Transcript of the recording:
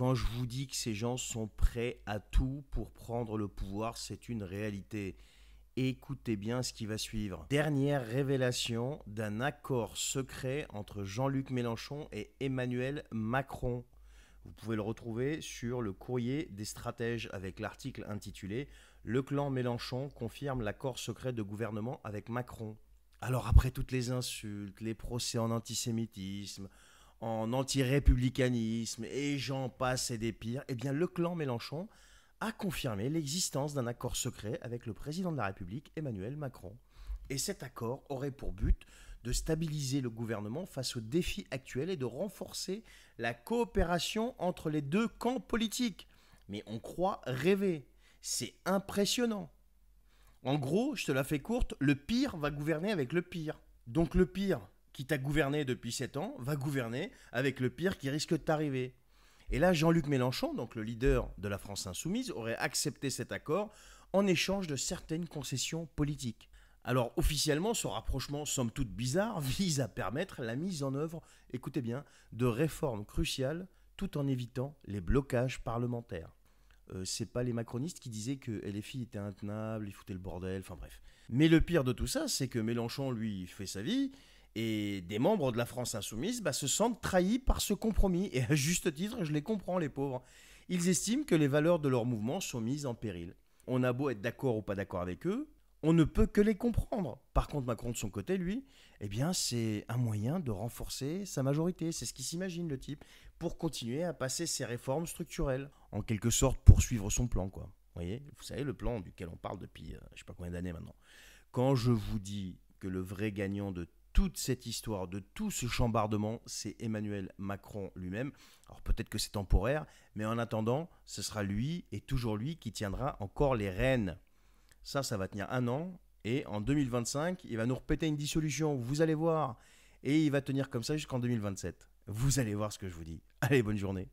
Quand je vous dis que ces gens sont prêts à tout pour prendre le pouvoir, c'est une réalité. Écoutez bien ce qui va suivre. Dernière révélation d'un accord secret entre Jean-Luc Mélenchon et Emmanuel Macron. Vous pouvez le retrouver sur le courrier des stratèges avec l'article intitulé Le clan Mélenchon confirme l'accord secret de gouvernement avec Macron. Alors après toutes les insultes, les procès en antisémitisme, en anti-républicanisme et j'en passe et des pires, eh bien le clan Mélenchon a confirmé l'existence d'un accord secret avec le président de la République, Emmanuel Macron. Et cet accord aurait pour but de stabiliser le gouvernement face aux défis actuels et de renforcer la coopération entre les deux camps politiques. Mais on croit rêver. C'est impressionnant. En gros, je te la fais courte, le pire va gouverner avec le pire. Donc le pire, qui t'a gouverné depuis 7 ans va gouverner avec le pire qui risque d'arriver. Et là, Jean-Luc Mélenchon, donc le leader de la France insoumise, aurait accepté cet accord en échange de certaines concessions politiques. Alors officiellement, ce rapprochement, somme toute bizarre, vise à permettre la mise en œuvre, écoutez bien, de réformes cruciales tout en évitant les blocages parlementaires. Ce euh, c'est pas les macronistes qui disaient que eh, LFI était intenable, ils foutaient le bordel, enfin bref. Mais le pire de tout ça, c'est que Mélenchon, lui, fait sa vie, et des membres de la France insoumise bah, se sentent trahis par ce compromis. Et à juste titre, je les comprends, les pauvres. Ils estiment que les valeurs de leur mouvement sont mises en péril. On a beau être d'accord ou pas d'accord avec eux, on ne peut que les comprendre. Par contre, Macron de son côté, lui, eh bien, c'est un moyen de renforcer sa majorité. C'est ce qu'il s'imagine, le type, pour continuer à passer ses réformes structurelles. En quelque sorte, poursuivre son plan, quoi. Vous voyez, vous savez, le plan duquel on parle depuis euh, je ne sais pas combien d'années maintenant. Quand je vous dis que le vrai gagnant de toute cette histoire, de tout ce chambardement, c'est Emmanuel Macron lui-même. Alors peut-être que c'est temporaire, mais en attendant, ce sera lui et toujours lui qui tiendra encore les rênes. Ça, ça va tenir un an, et en 2025, il va nous répéter une dissolution, vous allez voir. Et il va tenir comme ça jusqu'en 2027. Vous allez voir ce que je vous dis. Allez, bonne journée.